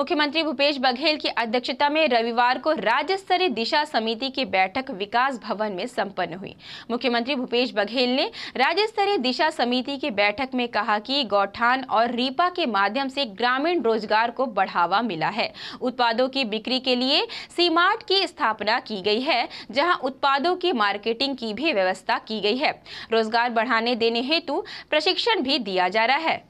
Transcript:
मुख्यमंत्री भूपेश बघेल की अध्यक्षता में रविवार को राज्य स्तरीय दिशा समिति की बैठक विकास भवन में संपन्न हुई मुख्यमंत्री भूपेश बघेल ने राज्य स्तरीय दिशा समिति की बैठक में कहा कि गौठान और रीपा के माध्यम से ग्रामीण रोजगार को बढ़ावा मिला है उत्पादों की बिक्री के लिए सीमार्ट की स्थापना की गई है जहाँ उत्पादों की मार्केटिंग की भी व्यवस्था की गई है रोजगार बढ़ाने देने हेतु प्रशिक्षण भी दिया जा रहा है